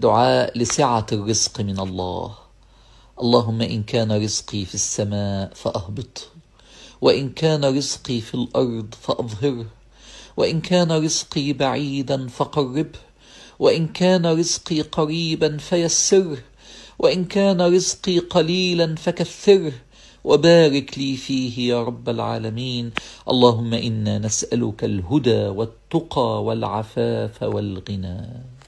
دعاء لسعه الرزق من الله اللهم ان كان رزقي في السماء فأهبط وان كان رزقي في الارض فاظهره وان كان رزقي بعيدا فقربه وان كان رزقي قريبا فيسره وان كان رزقي قليلا فكثره وبارك لي فيه يا رب العالمين اللهم انا نسالك الهدى والتقى والعفاف والغنى